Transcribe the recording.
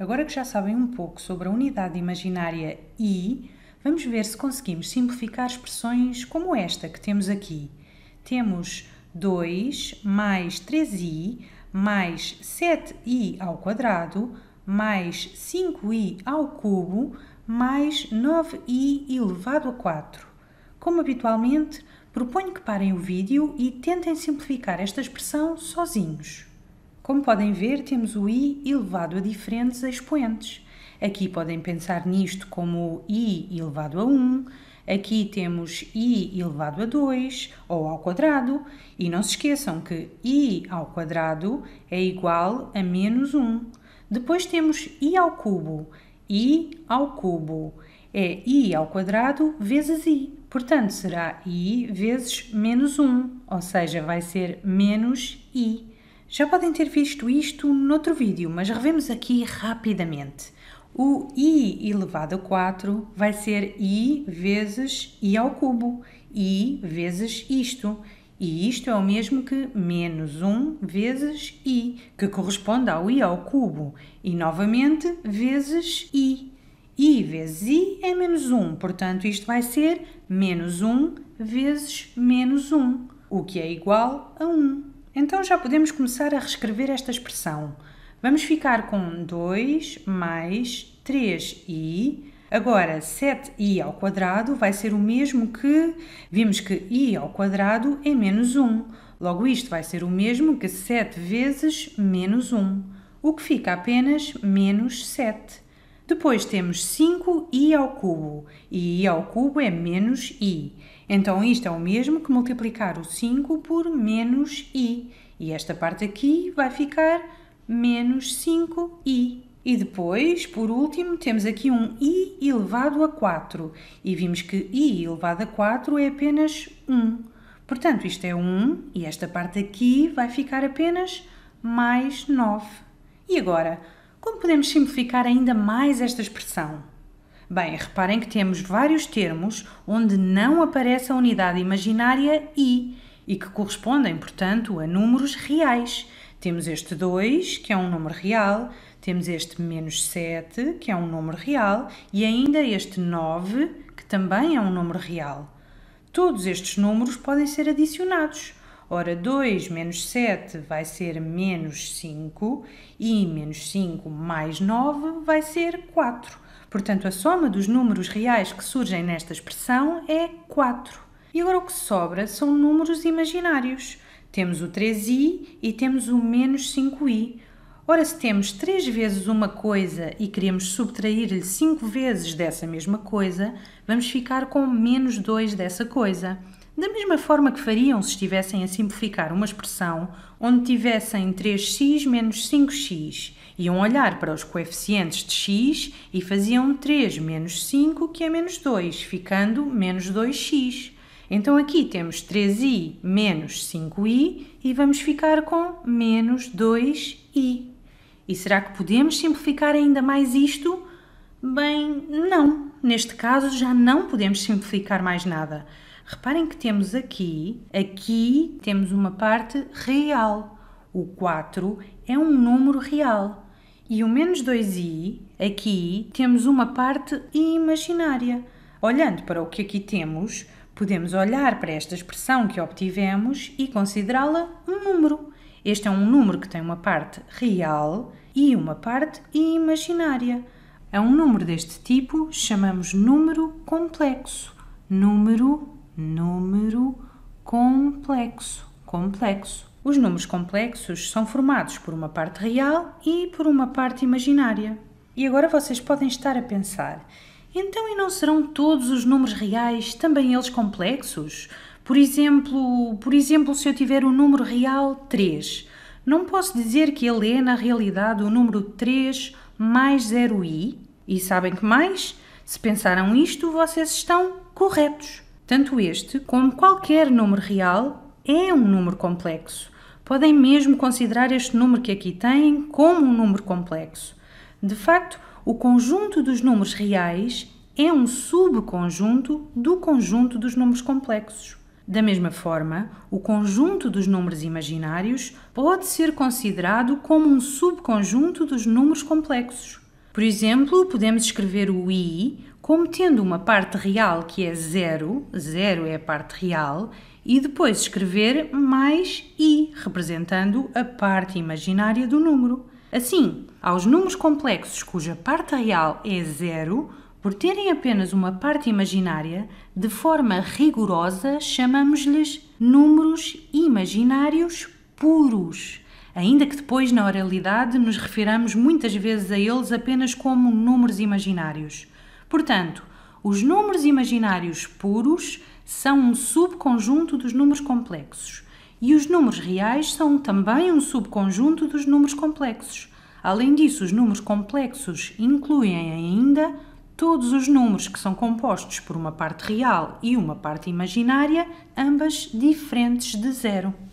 Agora que já sabem um pouco sobre a unidade imaginária I, vamos ver se conseguimos simplificar expressões como esta que temos aqui. Temos 2 mais 3i mais 7i ao quadrado mais 5i ao cubo mais 9i elevado a 4. Como habitualmente, proponho que parem o vídeo e tentem simplificar esta expressão sozinhos. Como podem ver, temos o i elevado a diferentes expoentes. Aqui podem pensar nisto como i elevado a 1, aqui temos i elevado a 2 ou ao quadrado, e não se esqueçam que i ao quadrado é igual a menos 1. Depois temos i ao cubo, i ao cubo é i ao quadrado vezes i. Portanto, será i vezes menos 1, ou seja, vai ser menos i. Já podem ter visto isto noutro vídeo, mas revemos aqui rapidamente. O i elevado a 4 vai ser i vezes i ao cubo, i vezes isto. E isto é o mesmo que menos 1 vezes i, que corresponde ao i ao cubo. E novamente vezes i. i vezes i é menos 1, portanto isto vai ser menos 1 vezes menos 1, o que é igual a 1. Então já podemos começar a reescrever esta expressão. Vamos ficar com 2 mais 3i. Agora, 7i ao quadrado vai ser o mesmo que vimos que i ao quadrado é menos 1. Logo, isto vai ser o mesmo que 7 vezes menos 1, o que fica apenas menos 7. Depois temos 5i ao cubo, e i ao cubo é menos i. Então, isto é o mesmo que multiplicar o 5 por menos i. E esta parte aqui vai ficar menos 5i. E depois, por último, temos aqui um i elevado a 4. E vimos que i elevado a 4 é apenas 1. Portanto, isto é 1 e esta parte aqui vai ficar apenas mais 9. E agora, como podemos simplificar ainda mais esta expressão? Bem, reparem que temos vários termos onde não aparece a unidade imaginária i e que correspondem, portanto, a números reais. Temos este 2, que é um número real, temos este menos 7, que é um número real, e ainda este 9, que também é um número real. Todos estes números podem ser adicionados. Ora, 2 menos 7 vai ser menos 5 e menos 5 mais 9 vai ser 4. Portanto, a soma dos números reais que surgem nesta expressão é 4. E agora o que sobra são números imaginários. Temos o 3i e temos o menos 5i. Ora, se temos 3 vezes uma coisa e queremos subtrair-lhe 5 vezes dessa mesma coisa, vamos ficar com menos 2 dessa coisa. Da mesma forma que fariam se estivessem a simplificar uma expressão onde tivessem 3x menos 5x Iam olhar para os coeficientes de x e faziam 3 menos 5, que é menos 2, ficando menos 2x. Então aqui temos 3i menos 5i e vamos ficar com menos 2i. E será que podemos simplificar ainda mais isto? Bem, não. Neste caso já não podemos simplificar mais nada. Reparem que temos aqui, aqui temos uma parte real. O 4 é um número real. E o menos 2i, aqui temos uma parte imaginária. Olhando para o que aqui temos, podemos olhar para esta expressão que obtivemos e considerá-la um número. Este é um número que tem uma parte real e uma parte imaginária. A um número deste tipo chamamos número complexo. Número, número complexo, complexo. Os números complexos são formados por uma parte real e por uma parte imaginária. E agora vocês podem estar a pensar: então e não serão todos os números reais também eles complexos? Por exemplo, por exemplo, se eu tiver o número real 3, não posso dizer que ele é na realidade o número 3 mais 0i? E sabem que mais? Se pensaram isto, vocês estão corretos. Tanto este como qualquer número real é um número complexo. Podem mesmo considerar este número que aqui têm como um número complexo. De facto, o conjunto dos números reais é um subconjunto do conjunto dos números complexos. Da mesma forma, o conjunto dos números imaginários pode ser considerado como um subconjunto dos números complexos. Por exemplo, podemos escrever o i como tendo uma parte real que é 0, 0 é a parte real, e depois escrever mais i, representando a parte imaginária do número. Assim, aos números complexos cuja parte real é 0, por terem apenas uma parte imaginária, de forma rigorosa chamamos-lhes números imaginários puros ainda que depois, na oralidade, nos referamos muitas vezes a eles apenas como números imaginários. Portanto, os números imaginários puros são um subconjunto dos números complexos e os números reais são também um subconjunto dos números complexos. Além disso, os números complexos incluem ainda todos os números que são compostos por uma parte real e uma parte imaginária, ambas diferentes de zero.